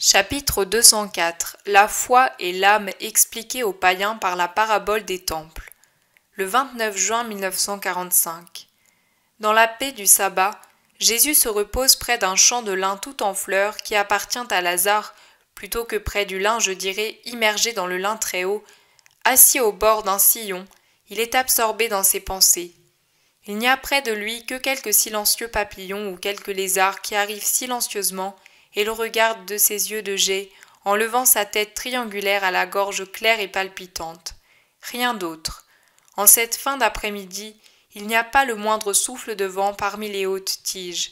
Chapitre 204 La foi et l'âme expliquées aux païens par la parabole des temples. Le 29 juin 1945. Dans la paix du sabbat, Jésus se repose près d'un champ de lin tout en fleurs qui appartient à Lazare, plutôt que près du lin, je dirais, immergé dans le lin très haut. Assis au bord d'un sillon, il est absorbé dans ses pensées. Il n'y a près de lui que quelques silencieux papillons ou quelques lézards qui arrivent silencieusement et le regarde de ses yeux de jet en levant sa tête triangulaire à la gorge claire et palpitante. Rien d'autre. En cette fin d'après-midi, il n'y a pas le moindre souffle de vent parmi les hautes tiges.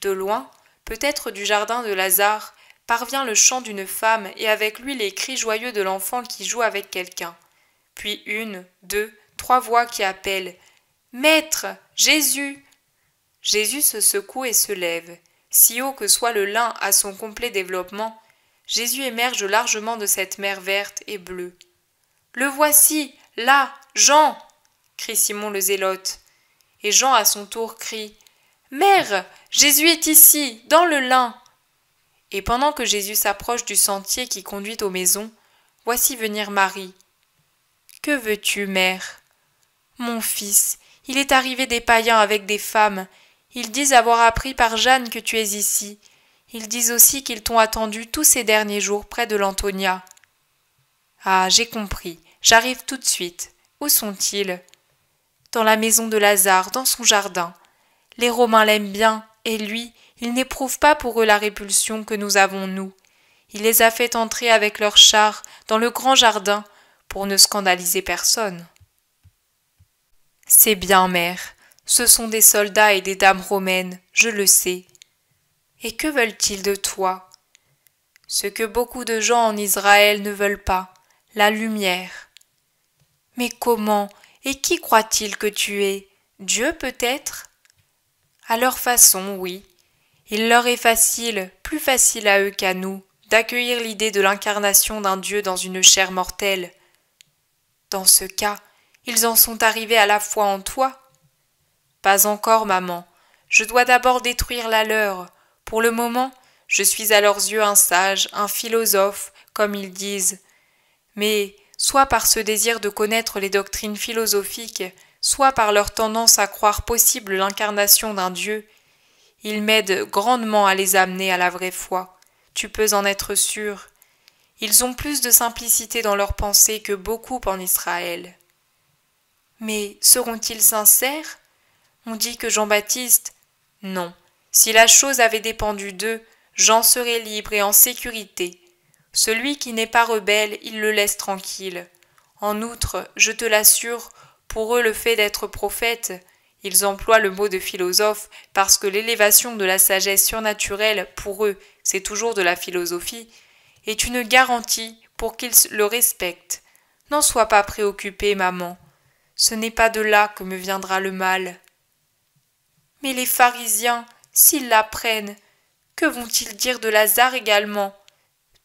De loin, peut-être du jardin de Lazare, parvient le chant d'une femme et avec lui les cris joyeux de l'enfant qui joue avec quelqu'un. Puis une, deux, trois voix qui appellent Maître, Jésus Jésus se secoue et se lève. Si haut que soit le lin à son complet développement, Jésus émerge largement de cette mer verte et bleue. Le voici, là, Jean crie Simon le zélote. Et Jean à son tour crie Mère, Jésus est ici, dans le lin. Et pendant que Jésus s'approche du sentier qui conduit aux maisons, voici venir Marie. Que veux-tu, mère Mon fils, il est arrivé des païens avec des femmes, ils disent avoir appris par Jeanne que tu es ici. Ils disent aussi qu'ils t'ont attendu tous ces derniers jours près de l'Antonia. Ah, j'ai compris. J'arrive tout de suite. Où sont-ils Dans la maison de Lazare, dans son jardin. Les Romains l'aiment bien, et lui, il n'éprouve pas pour eux la répulsion que nous avons, nous. Il les a fait entrer avec leurs chars dans le grand jardin pour ne scandaliser personne. C'est bien, mère. Ce sont des soldats et des dames romaines, je le sais. Et que veulent-ils de toi Ce que beaucoup de gens en Israël ne veulent pas, la lumière. Mais comment et qui croient-ils que tu es Dieu peut-être À leur façon, oui. Il leur est facile, plus facile à eux qu'à nous, d'accueillir l'idée de l'incarnation d'un Dieu dans une chair mortelle. Dans ce cas, ils en sont arrivés à la foi en toi, pas encore, maman. Je dois d'abord détruire la leur. Pour le moment, je suis à leurs yeux un sage, un philosophe, comme ils disent. Mais, soit par ce désir de connaître les doctrines philosophiques, soit par leur tendance à croire possible l'incarnation d'un Dieu, ils m'aident grandement à les amener à la vraie foi. Tu peux en être sûr. Ils ont plus de simplicité dans leurs pensées que beaucoup en Israël. Mais seront-ils sincères on dit que Jean-Baptiste. Non. Si la chose avait dépendu d'eux, Jean serait libre et en sécurité. Celui qui n'est pas rebelle, il le laisse tranquille. En outre, je te l'assure, pour eux le fait d'être prophète, ils emploient le mot de philosophe parce que l'élévation de la sagesse surnaturelle, pour eux, c'est toujours de la philosophie, est une garantie pour qu'ils le respectent. N'en sois pas préoccupée, maman. Ce n'est pas de là que me viendra le mal. Mais les pharisiens, s'ils l'apprennent, que vont-ils dire de Lazare également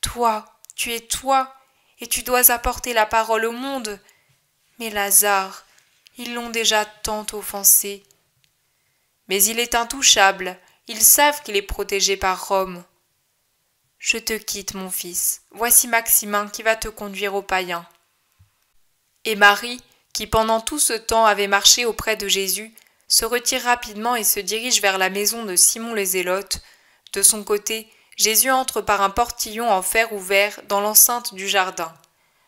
Toi, tu es toi, et tu dois apporter la parole au monde. Mais Lazare, ils l'ont déjà tant offensé. Mais il est intouchable, ils savent qu'il est protégé par Rome. Je te quitte, mon fils. Voici Maximin qui va te conduire au païen. Et Marie, qui pendant tout ce temps avait marché auprès de Jésus, se retire rapidement et se dirige vers la maison de Simon les Zélotes. De son côté, Jésus entre par un portillon en fer ouvert dans l'enceinte du jardin.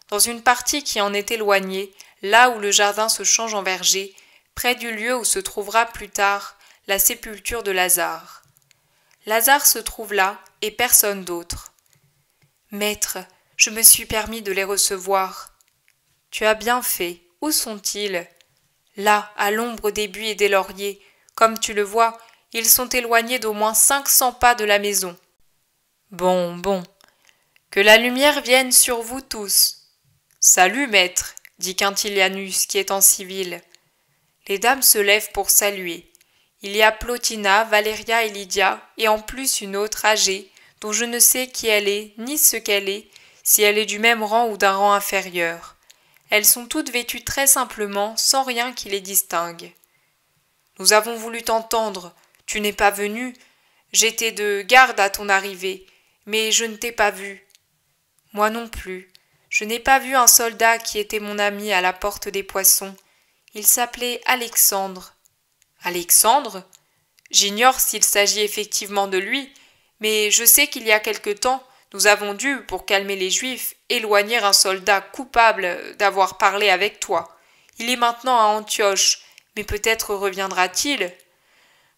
Dans une partie qui en est éloignée, là où le jardin se change en verger, près du lieu où se trouvera plus tard la sépulture de Lazare. Lazare se trouve là et personne d'autre. Maître, je me suis permis de les recevoir. Tu as bien fait. Où sont-ils Là, à l'ombre des buis et des lauriers, comme tu le vois, ils sont éloignés d'au moins cinq cents pas de la maison. Bon, bon. Que la lumière vienne sur vous tous. Salut, maître, dit Quintilianus, qui est en civil. Les dames se lèvent pour saluer. Il y a Plotina, Valeria et Lydia, et en plus une autre âgée, dont je ne sais qui elle est, ni ce qu'elle est, si elle est du même rang ou d'un rang inférieur elles sont toutes vêtues très simplement, sans rien qui les distingue. Nous avons voulu t'entendre, tu n'es pas venu, j'étais de garde à ton arrivée, mais je ne t'ai pas vu. Moi non plus, je n'ai pas vu un soldat qui était mon ami à la porte des poissons. Il s'appelait Alexandre. Alexandre J'ignore s'il s'agit effectivement de lui, mais je sais qu'il y a quelque temps, nous avons dû, pour calmer les Juifs, éloigner un soldat coupable d'avoir parlé avec toi. Il est maintenant à Antioche, mais peut-être reviendra-t-il.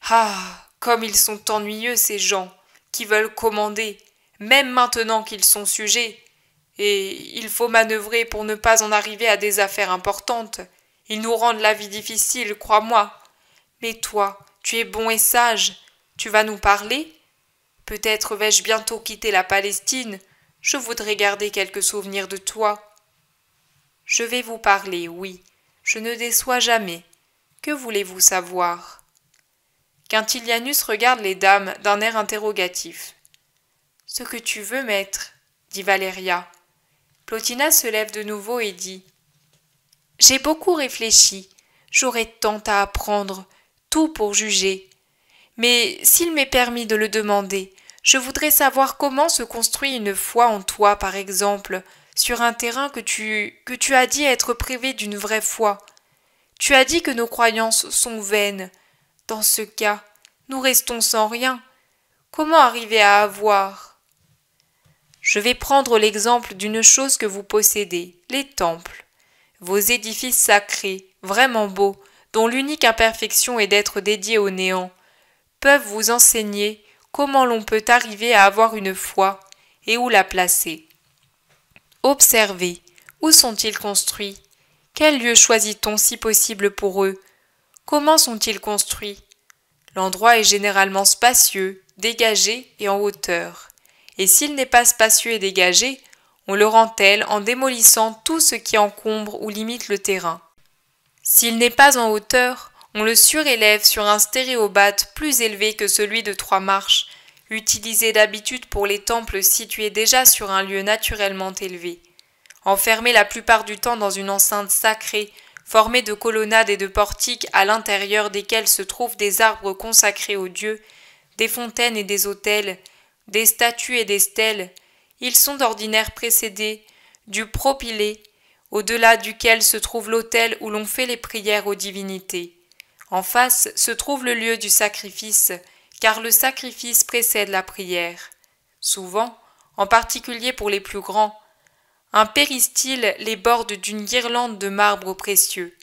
Ah. Comme ils sont ennuyeux, ces gens, qui veulent commander, même maintenant qu'ils sont sujets. Et il faut manœuvrer pour ne pas en arriver à des affaires importantes. Ils nous rendent la vie difficile, crois-moi. Mais toi, tu es bon et sage. Tu vas nous parler Peut-être vais-je bientôt quitter la Palestine. Je voudrais garder quelques souvenirs de toi. Je vais vous parler, oui. Je ne déçois jamais. Que voulez-vous savoir Quintilianus regarde les dames d'un air interrogatif. Ce que tu veux, maître, dit Valéria. Plotina se lève de nouveau et dit J'ai beaucoup réfléchi. J'aurai tant à apprendre, tout pour juger. Mais s'il m'est permis de le demander, je voudrais savoir comment se construit une foi en toi, par exemple, sur un terrain que tu, que tu as dit être privé d'une vraie foi. Tu as dit que nos croyances sont vaines. Dans ce cas, nous restons sans rien. Comment arriver à avoir Je vais prendre l'exemple d'une chose que vous possédez, les temples. Vos édifices sacrés, vraiment beaux, dont l'unique imperfection est d'être dédiés au néant peuvent vous enseigner comment l'on peut arriver à avoir une foi et où la placer. Observez, où sont-ils construits Quel lieu choisit-on si possible pour eux Comment sont-ils construits L'endroit est généralement spacieux, dégagé et en hauteur. Et s'il n'est pas spacieux et dégagé, on le rend tel en démolissant tout ce qui encombre ou limite le terrain. S'il n'est pas en hauteur, on le surélève sur un stéréobate plus élevé que celui de trois marches, utilisé d'habitude pour les temples situés déjà sur un lieu naturellement élevé. Enfermé la plupart du temps dans une enceinte sacrée, formée de colonnades et de portiques à l'intérieur desquels se trouvent des arbres consacrés aux dieux, des fontaines et des autels, des statues et des stèles, ils sont d'ordinaire précédés du propylée, au-delà duquel se trouve l'autel où l'on fait les prières aux divinités. En face se trouve le lieu du sacrifice, car le sacrifice précède la prière. Souvent, en particulier pour les plus grands, un péristyle les borde d'une guirlande de marbre précieux.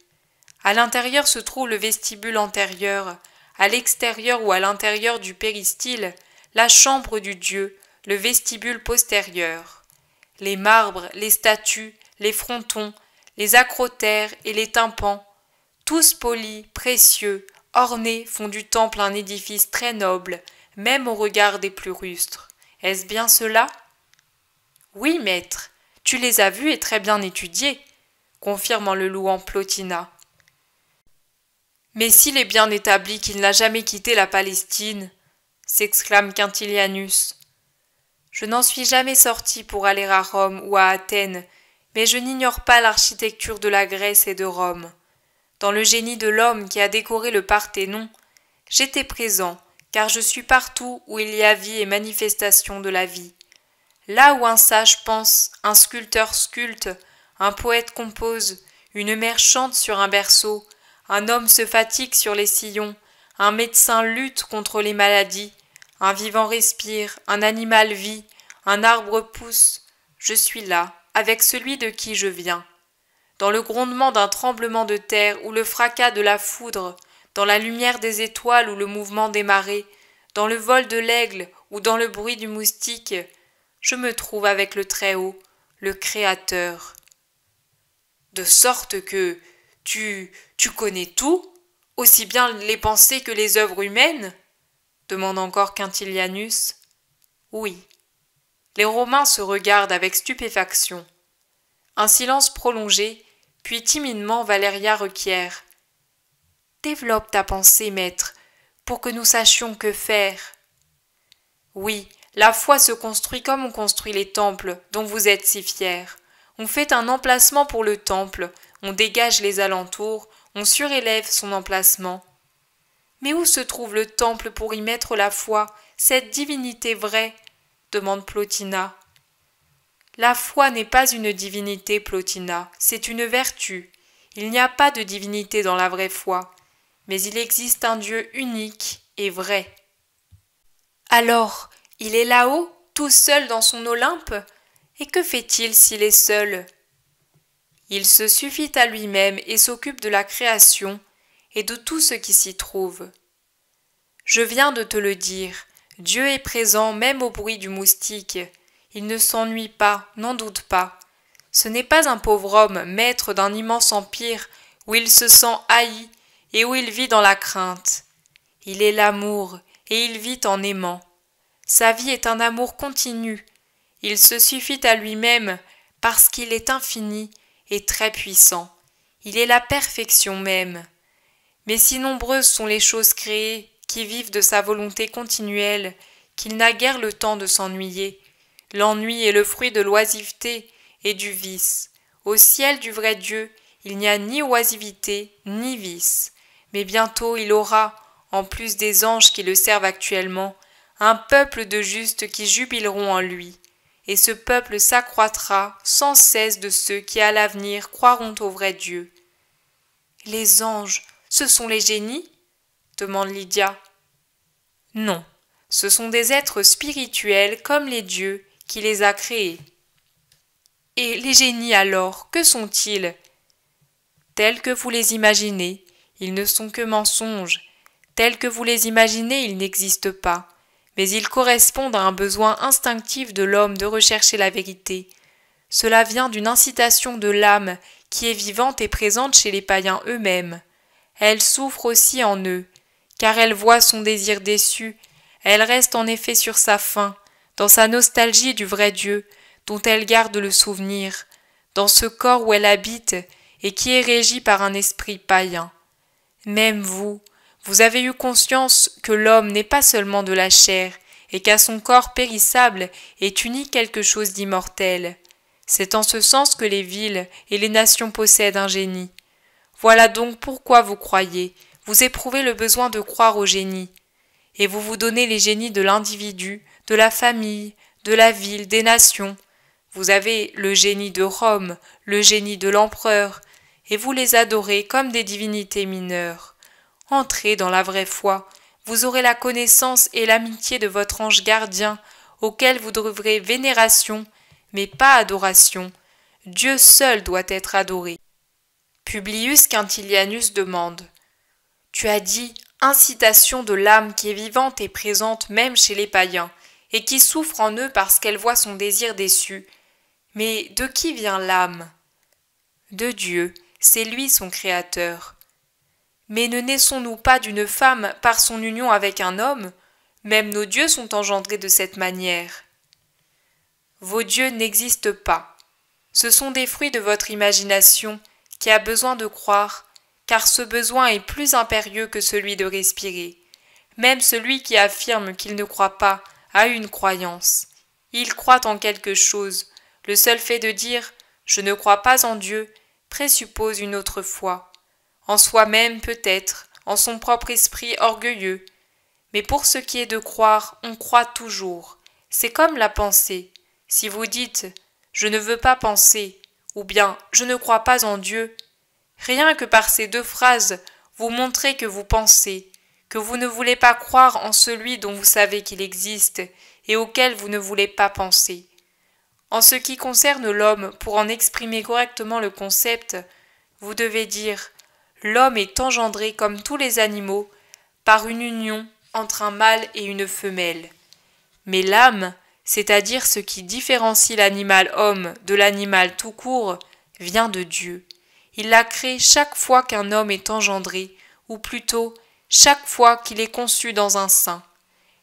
À l'intérieur se trouve le vestibule antérieur, à l'extérieur ou à l'intérieur du péristyle, la chambre du Dieu, le vestibule postérieur. Les marbres, les statues, les frontons, les acrotères et les tympans tous polis, précieux, ornés, font du temple un édifice très noble, même au regard des plus rustres. Est-ce bien cela Oui, maître, tu les as vus et très bien étudiés, confirme en le louant Plotina. Mais s'il est bien établi qu'il n'a jamais quitté la Palestine, s'exclame Quintilianus. Je n'en suis jamais sorti pour aller à Rome ou à Athènes, mais je n'ignore pas l'architecture de la Grèce et de Rome dans le génie de l'homme qui a décoré le Parthénon, j'étais présent, car je suis partout où il y a vie et manifestation de la vie. Là où un sage pense, un sculpteur sculpte, un poète compose, une mère chante sur un berceau, un homme se fatigue sur les sillons, un médecin lutte contre les maladies, un vivant respire, un animal vit, un arbre pousse, je suis là, avec celui de qui je viens dans le grondement d'un tremblement de terre ou le fracas de la foudre, dans la lumière des étoiles ou le mouvement des marées, dans le vol de l'aigle ou dans le bruit du moustique, je me trouve avec le Très-Haut, le Créateur. De sorte que tu tu connais tout, aussi bien les pensées que les œuvres humaines demande encore Quintilianus. Oui. Les Romains se regardent avec stupéfaction. Un silence prolongé, puis timidement Valéria requiert. Développe ta pensée, maître, pour que nous sachions que faire. Oui, la foi se construit comme on construit les temples dont vous êtes si fiers. On fait un emplacement pour le temple, on dégage les alentours, on surélève son emplacement. Mais où se trouve le temple pour y mettre la foi, cette divinité vraie demande Plotina. La foi n'est pas une divinité, Plotina, c'est une vertu. Il n'y a pas de divinité dans la vraie foi, mais il existe un Dieu unique et vrai. Alors, il est là-haut, tout seul dans son Olympe Et que fait-il s'il est seul Il se suffit à lui-même et s'occupe de la création et de tout ce qui s'y trouve. Je viens de te le dire, Dieu est présent même au bruit du moustique, il ne s'ennuie pas, n'en doute pas. Ce n'est pas un pauvre homme, maître d'un immense empire, où il se sent haï et où il vit dans la crainte. Il est l'amour, et il vit en aimant. Sa vie est un amour continu. Il se suffit à lui-même parce qu'il est infini et très puissant. Il est la perfection même. Mais si nombreuses sont les choses créées qui vivent de sa volonté continuelle, qu'il n'a guère le temps de s'ennuyer, L'ennui est le fruit de l'oisiveté et du vice. Au ciel du vrai Dieu, il n'y a ni oisivité ni vice. Mais bientôt il aura, en plus des anges qui le servent actuellement, un peuple de justes qui jubileront en lui. Et ce peuple s'accroîtra sans cesse de ceux qui à l'avenir croiront au vrai Dieu. Les anges, ce sont les génies demande Lydia. Non, ce sont des êtres spirituels comme les dieux qui les a créés. Et les génies alors, que sont-ils Tels que vous les imaginez, ils ne sont que mensonges. Tels que vous les imaginez, ils n'existent pas. Mais ils correspondent à un besoin instinctif de l'homme de rechercher la vérité. Cela vient d'une incitation de l'âme qui est vivante et présente chez les païens eux-mêmes. Elle souffre aussi en eux, car elle voit son désir déçu, elle reste en effet sur sa faim, dans sa nostalgie du vrai Dieu, dont elle garde le souvenir, dans ce corps où elle habite et qui est régi par un esprit païen. Même vous, vous avez eu conscience que l'homme n'est pas seulement de la chair, et qu'à son corps périssable est uni quelque chose d'immortel. C'est en ce sens que les villes et les nations possèdent un génie. Voilà donc pourquoi vous croyez, vous éprouvez le besoin de croire au génie, et vous vous donnez les génies de l'individu de la famille, de la ville, des nations. Vous avez le génie de Rome, le génie de l'empereur, et vous les adorez comme des divinités mineures. Entrez dans la vraie foi, vous aurez la connaissance et l'amitié de votre ange gardien, auquel vous devrez vénération, mais pas adoration. Dieu seul doit être adoré. Publius Quintilianus demande Tu as dit incitation de l'âme qui est vivante et présente même chez les païens et qui souffre en eux parce qu'elle voit son désir déçu. Mais de qui vient l'âme De Dieu, c'est lui son Créateur. Mais ne naissons-nous pas d'une femme par son union avec un homme Même nos dieux sont engendrés de cette manière. Vos dieux n'existent pas. Ce sont des fruits de votre imagination qui a besoin de croire, car ce besoin est plus impérieux que celui de respirer. Même celui qui affirme qu'il ne croit pas a une croyance. Il croit en quelque chose. Le seul fait de dire je ne crois pas en Dieu présuppose une autre foi. En soi-même peut-être, en son propre esprit orgueilleux. Mais pour ce qui est de croire, on croit toujours. C'est comme la pensée. Si vous dites je ne veux pas penser ou bien je ne crois pas en Dieu, rien que par ces deux phrases, vous montrez que vous pensez, que vous ne voulez pas croire en celui dont vous savez qu'il existe et auquel vous ne voulez pas penser. En ce qui concerne l'homme, pour en exprimer correctement le concept, vous devez dire L'homme est engendré comme tous les animaux par une union entre un mâle et une femelle. Mais l'âme, c'est-à-dire ce qui différencie l'animal homme de l'animal tout court, vient de Dieu. Il la crée chaque fois qu'un homme est engendré, ou plutôt chaque fois qu'il est conçu dans un sein,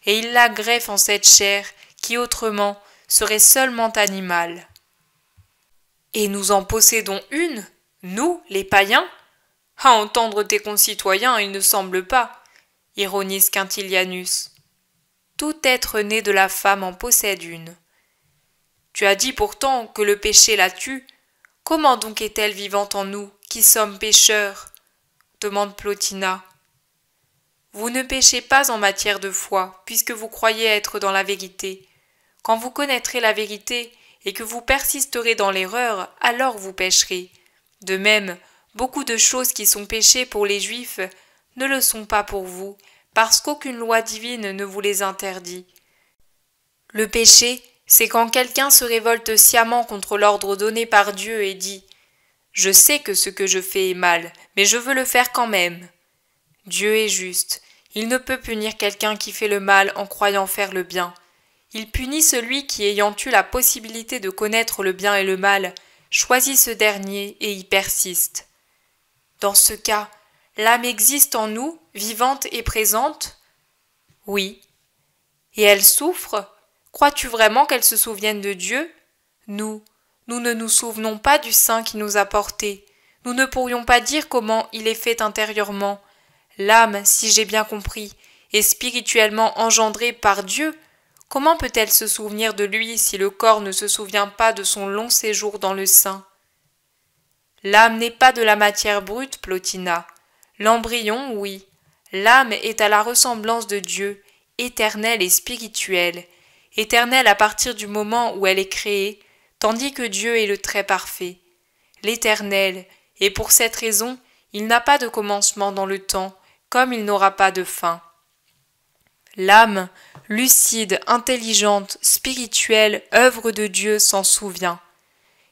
et il la greffe en cette chair qui autrement serait seulement animale. Et nous en possédons une, nous, les païens À entendre tes concitoyens, il ne semble pas, ironise Quintilianus. Tout être né de la femme en possède une. Tu as dit pourtant que le péché la tue. Comment donc est-elle vivante en nous, qui sommes pécheurs demande Plotina. Vous ne péchez pas en matière de foi, puisque vous croyez être dans la vérité. Quand vous connaîtrez la vérité et que vous persisterez dans l'erreur, alors vous pécherez. De même, beaucoup de choses qui sont péchées pour les Juifs ne le sont pas pour vous, parce qu'aucune loi divine ne vous les interdit. Le péché, c'est quand quelqu'un se révolte sciemment contre l'ordre donné par Dieu et dit Je sais que ce que je fais est mal, mais je veux le faire quand même. Dieu est juste. Il ne peut punir quelqu'un qui fait le mal en croyant faire le bien. Il punit celui qui, ayant eu la possibilité de connaître le bien et le mal, choisit ce dernier et y persiste. Dans ce cas, l'âme existe en nous, vivante et présente Oui. Et elle souffre Crois-tu vraiment qu'elle se souvienne de Dieu Nous, nous ne nous souvenons pas du saint qui nous a portés. Nous ne pourrions pas dire comment il est fait intérieurement. L'âme, si j'ai bien compris, est spirituellement engendrée par Dieu. Comment peut-elle se souvenir de lui si le corps ne se souvient pas de son long séjour dans le sein L'âme n'est pas de la matière brute, Plotina. L'embryon, oui. L'âme est à la ressemblance de Dieu, éternelle et spirituelle, éternelle à partir du moment où elle est créée, tandis que Dieu est le très parfait. L'éternel, et pour cette raison, il n'a pas de commencement dans le temps, comme il n'aura pas de fin. L'âme, lucide, intelligente, spirituelle, œuvre de Dieu, s'en souvient.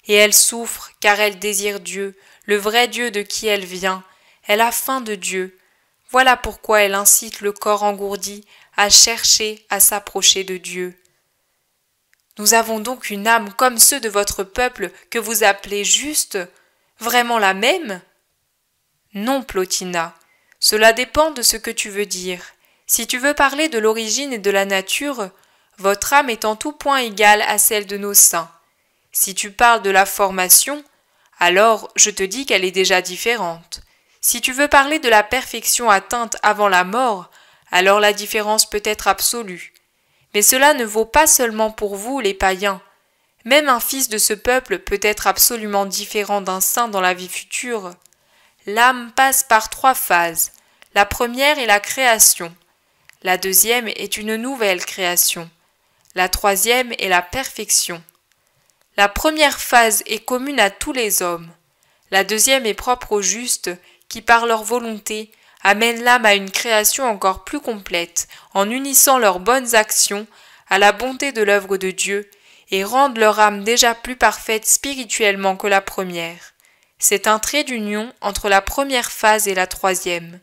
Et elle souffre car elle désire Dieu, le vrai Dieu de qui elle vient. Elle a faim de Dieu. Voilà pourquoi elle incite le corps engourdi à chercher à s'approcher de Dieu. Nous avons donc une âme comme ceux de votre peuple que vous appelez juste, vraiment la même Non, Plotina, cela dépend de ce que tu veux dire. Si tu veux parler de l'origine et de la nature, votre âme est en tout point égale à celle de nos saints. Si tu parles de la formation, alors je te dis qu'elle est déjà différente. Si tu veux parler de la perfection atteinte avant la mort, alors la différence peut être absolue. Mais cela ne vaut pas seulement pour vous, les païens. Même un fils de ce peuple peut être absolument différent d'un saint dans la vie future l'âme passe par trois phases. La première est la création. La deuxième est une nouvelle création. La troisième est la perfection. La première phase est commune à tous les hommes. La deuxième est propre aux justes qui, par leur volonté, amènent l'âme à une création encore plus complète en unissant leurs bonnes actions à la bonté de l'œuvre de Dieu et rendent leur âme déjà plus parfaite spirituellement que la première. C'est un trait d'union entre la première phase et la troisième.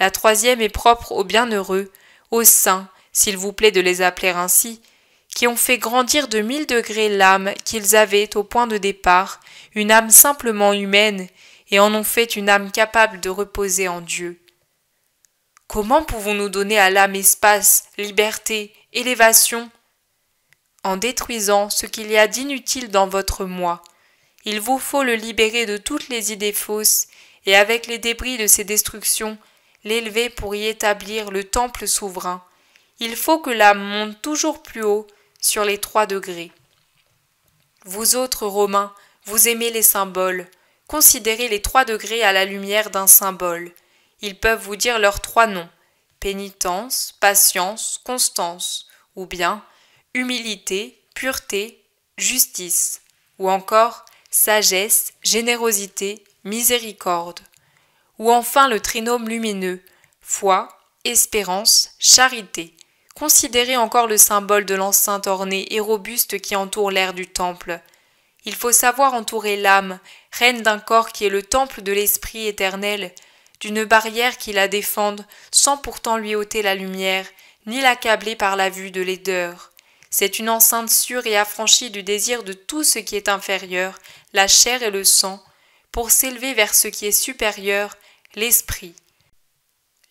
La troisième est propre aux bienheureux, aux saints, s'il vous plaît de les appeler ainsi, qui ont fait grandir de mille degrés l'âme qu'ils avaient au point de départ, une âme simplement humaine, et en ont fait une âme capable de reposer en Dieu. Comment pouvons-nous donner à l'âme espace, liberté, élévation En détruisant ce qu'il y a d'inutile dans votre moi, il vous faut le libérer de toutes les idées fausses, et avec les débris de ses destructions, l'élever pour y établir le temple souverain. Il faut que l'âme monte toujours plus haut, sur les trois degrés. Vous autres Romains, vous aimez les symboles. Considérez les trois degrés à la lumière d'un symbole. Ils peuvent vous dire leurs trois noms pénitence, patience, constance, ou bien humilité, pureté, justice, ou encore sagesse, générosité, miséricorde, ou enfin le trinôme lumineux, foi, espérance, charité. Considérez encore le symbole de l'enceinte ornée et robuste qui entoure l'air du temple. Il faut savoir entourer l'âme, reine d'un corps qui est le temple de l'Esprit éternel, d'une barrière qui la défende, sans pourtant lui ôter la lumière, ni l'accabler par la vue de laideur. C'est une enceinte sûre et affranchie du désir de tout ce qui est inférieur, la chair et le sang, pour s'élever vers ce qui est supérieur, l'esprit.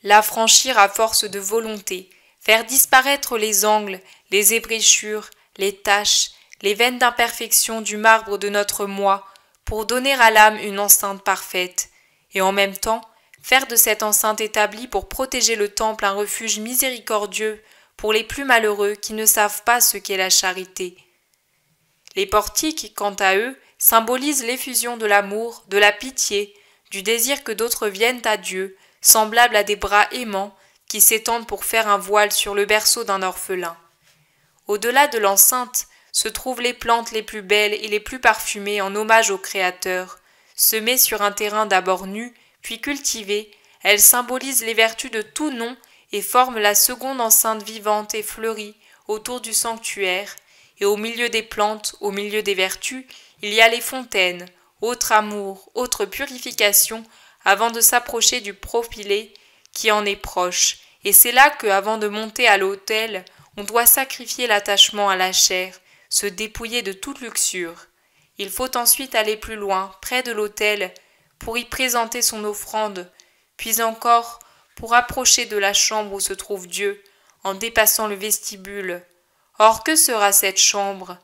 L'affranchir à force de volonté, faire disparaître les angles, les ébréchures, les taches, les veines d'imperfection du marbre de notre moi, pour donner à l'âme une enceinte parfaite, et en même temps faire de cette enceinte établie pour protéger le temple un refuge miséricordieux pour les plus malheureux qui ne savent pas ce qu'est la charité. Les portiques, quant à eux, symbolisent l'effusion de l'amour, de la pitié, du désir que d'autres viennent à Dieu, semblables à des bras aimants qui s'étendent pour faire un voile sur le berceau d'un orphelin. Au-delà de l'enceinte se trouvent les plantes les plus belles et les plus parfumées en hommage au Créateur. Semées sur un terrain d'abord nu, puis cultivées, elles symbolisent les vertus de tout nom et forme la seconde enceinte vivante et fleurie autour du sanctuaire, et au milieu des plantes, au milieu des vertus, il y a les fontaines, autre amour, autre purification, avant de s'approcher du profilé qui en est proche, et c'est là que, avant de monter à l'autel, on doit sacrifier l'attachement à la chair, se dépouiller de toute luxure. Il faut ensuite aller plus loin, près de l'autel, pour y présenter son offrande, puis encore pour approcher de la chambre où se trouve Dieu en dépassant le vestibule. Or, que sera cette chambre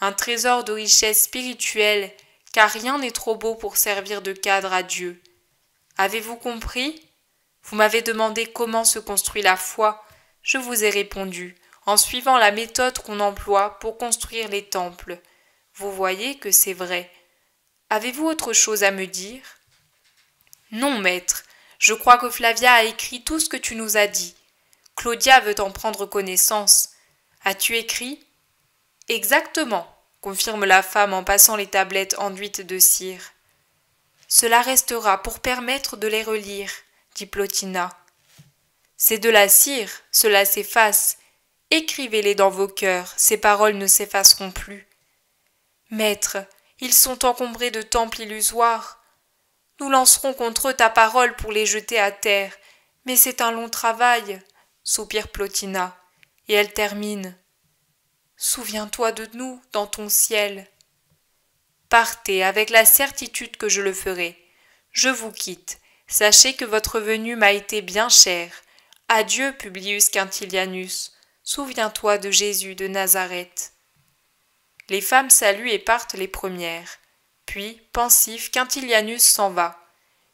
Un trésor de richesse spirituelle, car rien n'est trop beau pour servir de cadre à Dieu. Avez-vous compris Vous m'avez demandé comment se construit la foi. Je vous ai répondu, en suivant la méthode qu'on emploie pour construire les temples. Vous voyez que c'est vrai. Avez-vous autre chose à me dire Non, maître, je crois que Flavia a écrit tout ce que tu nous as dit. Claudia veut en prendre connaissance. As-tu écrit Exactement, confirme la femme en passant les tablettes enduites de cire. Cela restera pour permettre de les relire, dit Plotina. C'est de la cire, cela s'efface. Écrivez-les dans vos cœurs, ces paroles ne s'effaceront plus. Maître, ils sont encombrés de temples illusoires. Nous lancerons contre eux ta parole pour les jeter à terre. Mais c'est un long travail, soupire Plotina, et elle termine. Souviens-toi de nous dans ton ciel. Partez avec la certitude que je le ferai. Je vous quitte. Sachez que votre venue m'a été bien chère. Adieu, Publius Quintilianus. Souviens-toi de Jésus de Nazareth. Les femmes saluent et partent les premières puis, pensif, Quintilianus s'en va.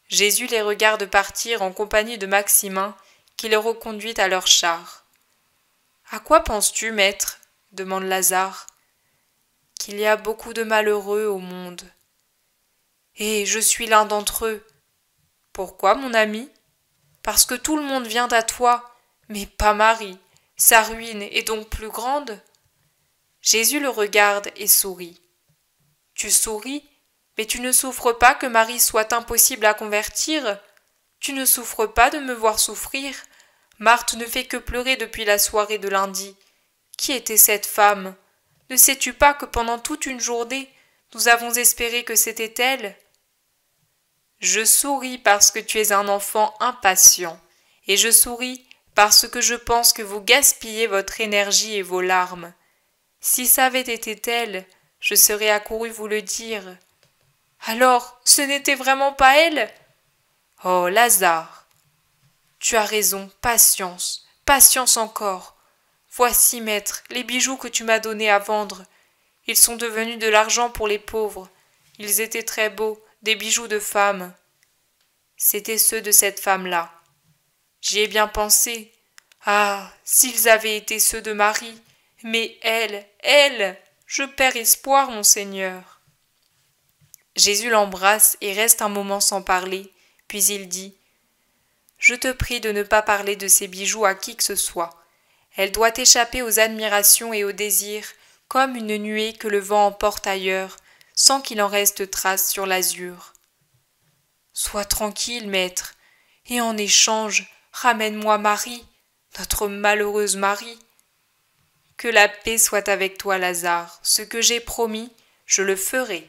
Jésus les regarde partir en compagnie de Maximin, qui les reconduit à leur char. À quoi penses-tu, maître demande Lazare. Qu'il y a beaucoup de malheureux au monde. Et eh, je suis l'un d'entre eux. Pourquoi, mon ami Parce que tout le monde vient à toi, mais pas Marie. Sa ruine est donc plus grande Jésus le regarde et sourit. Tu souris, mais tu ne souffres pas que Marie soit impossible à convertir. Tu ne souffres pas de me voir souffrir. Marthe ne fait que pleurer depuis la soirée de lundi. Qui était cette femme Ne sais-tu pas que pendant toute une journée, nous avons espéré que c'était elle Je souris parce que tu es un enfant impatient, et je souris parce que je pense que vous gaspillez votre énergie et vos larmes. Si ça avait été elle, je serais accouru vous le dire. Alors, ce n'était vraiment pas elle Oh, Lazare Tu as raison, patience, patience encore. Voici, maître, les bijoux que tu m'as donnés à vendre. Ils sont devenus de l'argent pour les pauvres. Ils étaient très beaux, des bijoux de femme. C'étaient ceux de cette femme-là. J'y ai bien pensé. Ah, s'ils avaient été ceux de Marie, mais elle, elle, je perds espoir, monseigneur. Jésus l'embrasse et reste un moment sans parler, puis il dit Je te prie de ne pas parler de ces bijoux à qui que ce soit. Elle doit échapper aux admirations et aux désirs, comme une nuée que le vent emporte ailleurs, sans qu'il en reste trace sur l'azur. Sois tranquille, maître, et en échange, ramène-moi Marie, notre malheureuse Marie. Que la paix soit avec toi, Lazare. Ce que j'ai promis, je le ferai.